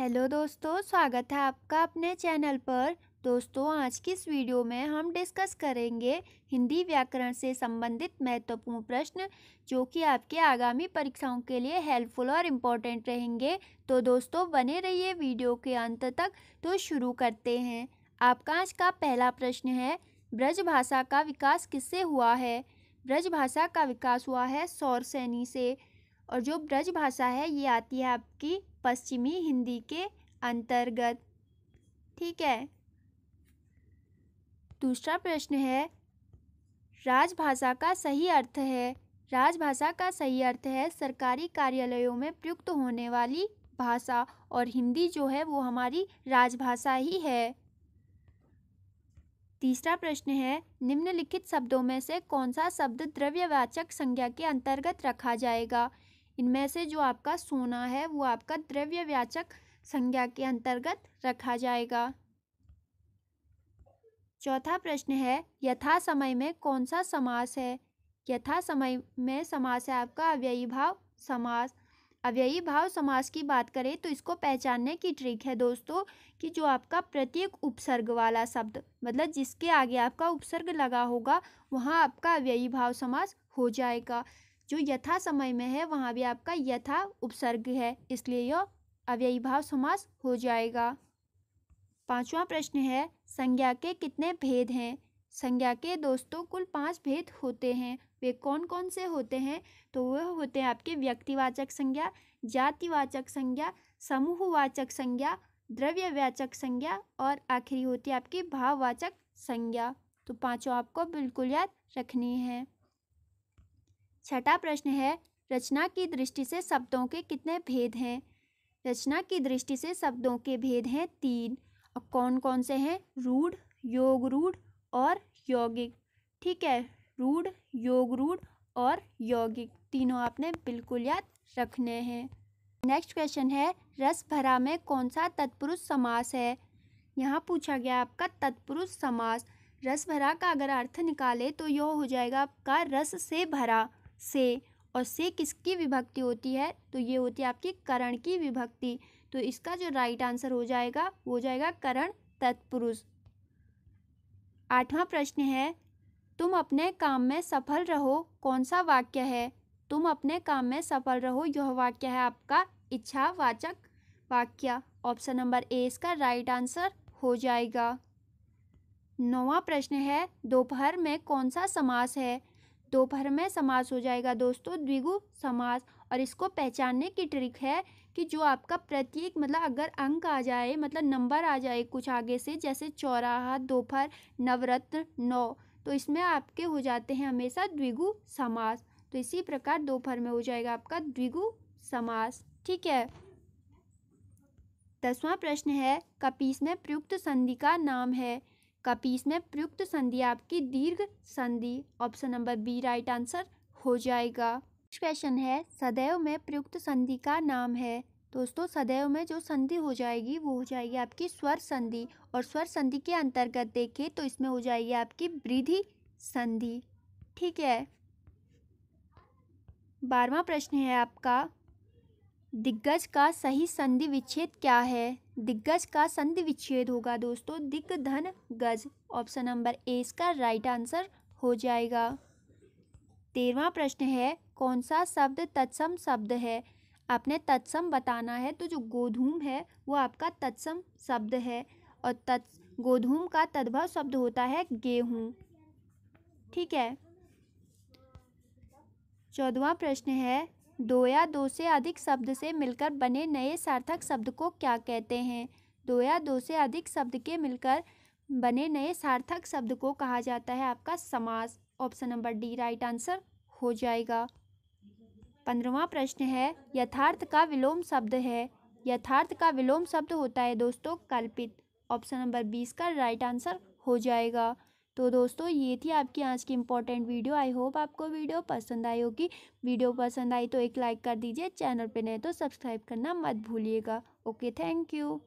hello दोस्तों स्वागत है आपका अपने चैनल पर दोस्तों आज की इस वीडियो में हम डिस्कस करेंगे हिंदी व्याकरण से संबंधित महत्वपूर्ण प्रश्न जो कि आपके आगामी परीक्षाओं के लिए हेल्पफुल और इम्पोर्टेंट रहेंगे तो दोस्तों बने रहिए वीडियो के अंत तक तो शुरू करते हैं आपका आज का पहला प्रश्न है ब्रज भाषा का विकास किससे हुआ है ब्रज भाषा का विकास हुआ है सौर सैनी से और जो ब्रज भाषा है ये आती है आपकी पश्चिमी हिंदी के अंतर्गत ठीक है दूसरा प्रश्न है राजभाषा का सही अर्थ है राजभाषा का सही अर्थ है सरकारी कार्यालयों में प्रयुक्त होने वाली भाषा और हिंदी जो है वो हमारी राजभाषा ही है तीसरा प्रश्न है निम्नलिखित शब्दों में से कौन सा शब्द द्रव्यवाचक संज्ञा के अंतर्गत रखा जाएगा इनमें से जो आपका सोना है वो आपका द्रव्य व्याचक संज्ञा के अंतर्गत रखा जाएगा चौथा प्रश्न है यथा समय में कौन सा समास है यथा समय में समास है आपका अव्ययी भाव समास अव्ययी भाव समास की बात करें तो इसको पहचानने की ट्रिक है दोस्तों कि जो आपका प्रत्येक उपसर्ग वाला शब्द मतलब जिसके आगे आपका उपसर्ग लगा होगा वहाँ आपका अव्ययी भाव समास हो जाएगा जो यथा समय में है वहाँ भी आपका यथा उपसर्ग है इसलिए यह अव्ययी भाव समास हो जाएगा पांचवा प्रश्न है संज्ञा के कितने भेद हैं संज्ञा के दोस्तों कुल पांच भेद होते हैं वे कौन कौन से होते हैं तो वह होते हैं आपके व्यक्तिवाचक संज्ञा जातिवाचक संज्ञा समूहवाचक संज्ञा द्रव्यवाचक संज्ञा और आखिरी होती है आपकी भाववाचक संज्ञा तो पांचों आपको बिल्कुल याद रखनी है छठा प्रश्न है रचना की दृष्टि से शब्दों के कितने भेद हैं रचना की दृष्टि से शब्दों के भेद हैं तीन और कौन कौन से हैं रूढ़ योग रूढ़ और यौगिक ठीक है रूढ़ योग रूढ़ और यौगिक तीनों आपने बिल्कुल याद रखने हैं नेक्स्ट क्वेश्चन है रस भरा में कौन सा तत्पुरुष समास है यहाँ पूछा गया आपका तत्पुरुष समास रस भरा का अगर अर्थ निकाले तो यह हो जाएगा आपका रस से भरा से और से किसकी विभक्ति होती है तो ये होती है आपकी करण की विभक्ति तो इसका जो राइट आंसर हो जाएगा वो हो जाएगा करण तत्पुरुष आठवां प्रश्न है तुम अपने काम में सफल रहो कौन सा वाक्य है तुम अपने काम में सफल रहो यह वाक्य है आपका इच्छावाचक वाक्य ऑप्शन नंबर ए इसका राइट आंसर हो जाएगा नौवा प्रश्न है दोपहर में कौन सा समास है दोपहर में समास हो जाएगा दोस्तों द्विगु समास और इसको पहचानने की ट्रिक है कि जो आपका प्रत्येक मतलब अगर अंक आ जाए मतलब नंबर आ जाए कुछ आगे से जैसे चौराहा दोपहर नवरत्न नौ तो इसमें आपके हो जाते हैं हमेशा द्विगु समास तो इसी प्रकार दोपहर में हो जाएगा आपका द्विगु समास ठीक है दसवां प्रश्न है कपीस में प्रयुक्त संधि का नाम है कपीस में प्रयुक्त संधि आपकी दीर्घ संधि option number B right answer हो जाएगा क्वेश्चन है सदैव में प्रयुक्त संधि का नाम है दोस्तों सदैव में जो संधि हो जाएगी वो हो जाएगी आपकी स्वर संधि और स्वर संधि के अंतर्गत देखें तो इसमें हो जाएगी आपकी वृद्धि संधि ठीक है बारवा प्रश्न है आपका दिग्गज का सही संधि विच्छेद क्या है दिग्गज का संधि विच्छेद होगा दोस्तों धन गज ऑप्शन नंबर ए इसका राइट आंसर हो जाएगा तेरवा प्रश्न है कौन सा शब्द तत्सम शब्द है आपने तत्सम बताना है तो जो गोधूम है वो आपका तत्सम शब्द है और तत् गोधूम का तद्भव शब्द होता है गेहूँ ठीक है चौदवा प्रश्न है दो या दो से अधिक शब्द से मिलकर बने नए सार्थक शब्द को क्या कहते हैं दो या दो से अधिक शब्द के मिलकर बने नए सार्थक शब्द को कहा जाता है आपका समास option number D right answer हो जाएगा पंद्रवा प्रश्न है यथार्थ का विलोम शब्द है यथार्थ का विलोम शब्द होता है दोस्तों कल्पित ऑप्शन नंबर बीस का राइट आंसर हो जाएगा तो दोस्तों ये थी आपकी आज की इम्पोर्टेंट वीडियो आई होप आपको वीडियो पसंद आई होगी वीडियो पसंद आई तो एक लाइक कर दीजिए चैनल पर नए तो सब्सक्राइब करना मत भूलिएगा ओके थैंक यू